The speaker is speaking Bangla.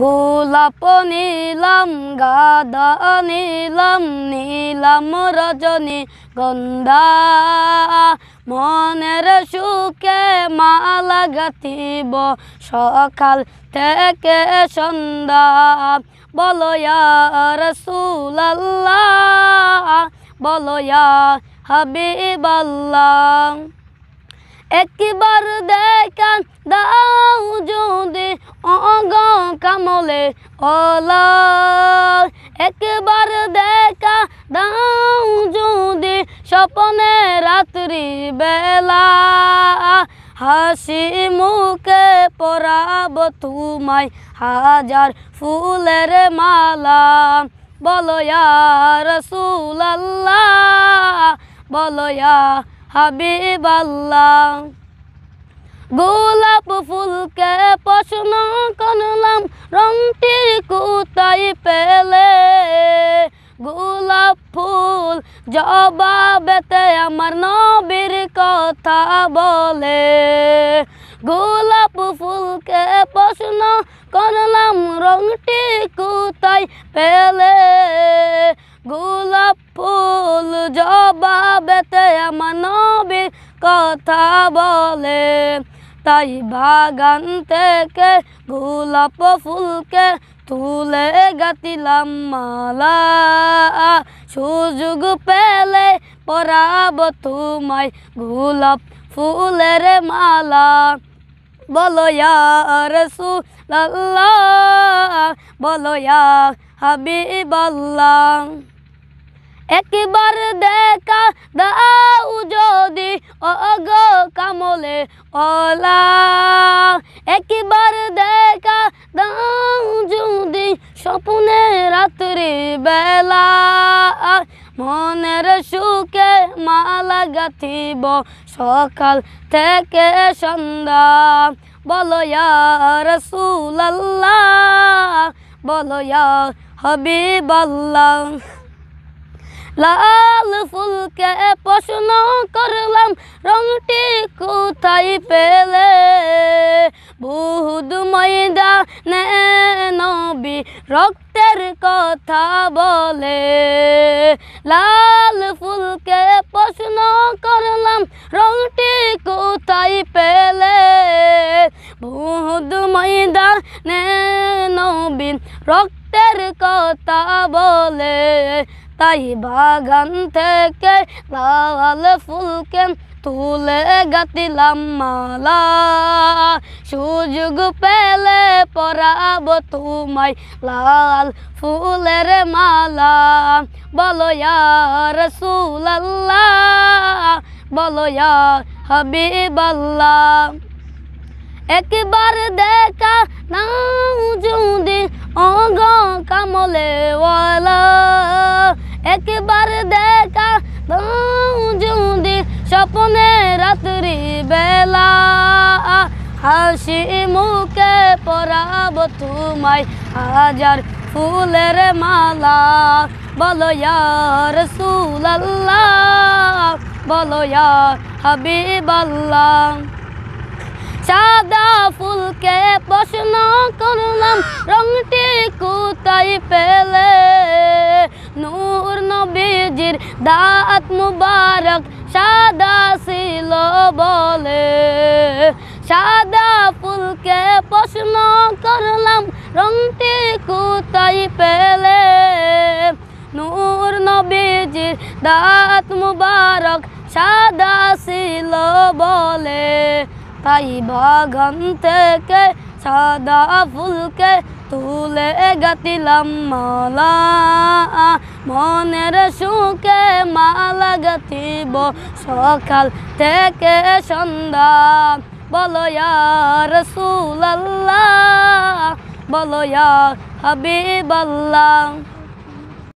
গোলাপ নীলাম গাদা নীলাম নীলাম রজনী গন্ধা মনের সুখে মালা গাতিব সকাল থেকে সন্ধ্যা বলয়া রসুল্লাহ বলয়া হাবিবল্লা একবার দেখান দাও যদি অগ কামলে অল একবার দেখা দাও যদি স্বপনে রাত্রি বেলা হাসি মুখে পরাব তুমাই হাজার ফুলের মালা বলো ইয়া রসুল বলো হাবিব আল্লাহ গোলাপ ফুলকে প্রশ্ন করলাম রংটির কুতাই পেলে গোলাপ ফুল জবাবেতে আমার নবীর কথা বলে গোলাপ ফুলকে প্রশ্ন করলাম রংটি কুতাই পেলে বাবেতে আমার নবীর কথা বলে তাই বাগান থেকে গোলাপ ফুলকে তুলে গাতিলাম মালা সুযোগ পেলে পরাব তোমায় গোলাপ ফুলের মালা বলো রসু বলো বল্লা একবার দে রাত্রি বেলা মনের সুখে মালা গাথিব সকাল থেকে সন্ধ্যা বলো রসুল্লাহ বলো হবিবাল্লাহ লাল ফুলকে প্রশ্ন করলাম রংটি কোথায় পেলে বহুদ নে নবী রক্ত রক্তের কথা বলে লাল ফুলকে প্রশ্ন করলাম রংটি কোথায় পেলে ভূদ নে নবীন রক্তের কথা বলে তাই বাগান থেকে লাল ফুলকে তুলে গাতিলাম মালা সুযোগ পেলে পরাব তুমাই লাল ফুলের মালা বলো ইয়ার সুলাল্লাহ বলো ইয়া একবার দেখা নাও যদি অগ কামলে ওয়ালা একবার আপনে রাত্রি বেলা হাসি মুখে পরাব তুমাই হাজার ফুলের মালা বলো ইয়ার সুলাল্লাহ বলো ইয়ার সাদা ফুলকে প্রশ্ন করলাম রংটি কুতাই পেলে নূর নবীজির দাঁত মুবারক সাদা ছিল বলে সাদা ফুলকে প্রশ্ন করলাম রংটি কুতাই পেলে নূর নবীজির দাঁত মুবারক সাদা ছিল বলে তাই বাগান থেকে সাদা ফুলকে তুলে গাতিলাম মালা মনের সুখে মালা গাতিব সকাল থেকে সন্ধ্যা বলো ইয়ার সুলাল্লাহ বলো ইয়া হাবিবাল্লাহ